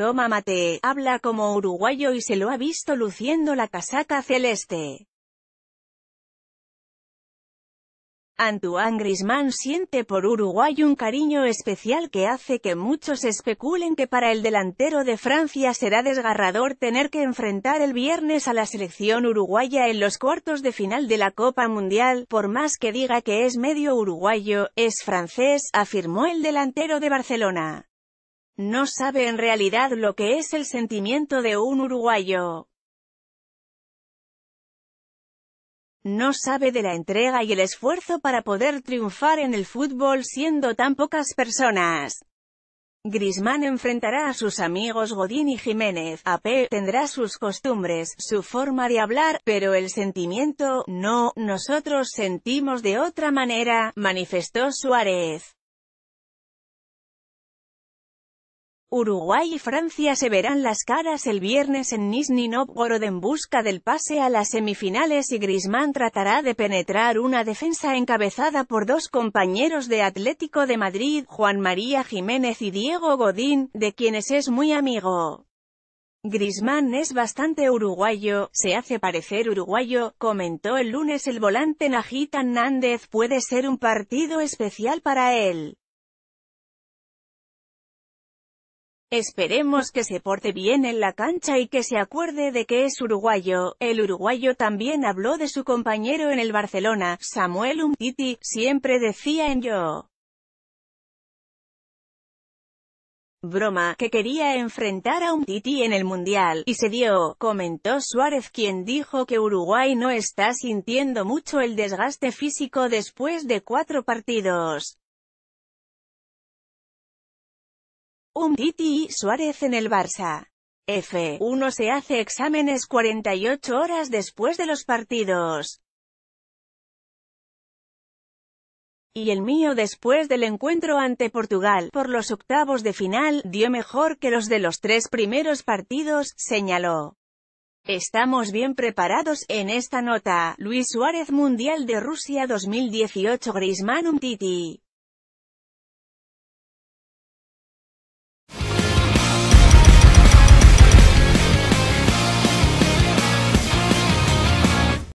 Toma Mate, habla como uruguayo y se lo ha visto luciendo la casaca celeste. Antoine Grisman siente por Uruguay un cariño especial que hace que muchos especulen que para el delantero de Francia será desgarrador tener que enfrentar el viernes a la selección uruguaya en los cuartos de final de la Copa Mundial, por más que diga que es medio uruguayo, es francés, afirmó el delantero de Barcelona. No sabe en realidad lo que es el sentimiento de un uruguayo. No sabe de la entrega y el esfuerzo para poder triunfar en el fútbol siendo tan pocas personas. Grisman enfrentará a sus amigos Godín y Jiménez, AP tendrá sus costumbres, su forma de hablar, pero el sentimiento, no, nosotros sentimos de otra manera, manifestó Suárez. Uruguay y Francia se verán las caras el viernes en Nizhny Novgorod en busca del pase a las semifinales y Griezmann tratará de penetrar una defensa encabezada por dos compañeros de Atlético de Madrid, Juan María Jiménez y Diego Godín, de quienes es muy amigo. Griezmann es bastante uruguayo, se hace parecer uruguayo, comentó el lunes el volante Najita Nández puede ser un partido especial para él. Esperemos que se porte bien en la cancha y que se acuerde de que es uruguayo. El uruguayo también habló de su compañero en el Barcelona, Samuel Umtiti, siempre decía en yo. broma, que quería enfrentar a un en el Mundial, y se dio, comentó Suárez quien dijo que Uruguay no está sintiendo mucho el desgaste físico después de cuatro partidos. Umtiti y Suárez en el Barça. F1 se hace exámenes 48 horas después de los partidos. Y el mío después del encuentro ante Portugal, por los octavos de final, dio mejor que los de los tres primeros partidos, señaló. Estamos bien preparados en esta nota. Luis Suárez Mundial de Rusia 2018 Griezmann Umtiti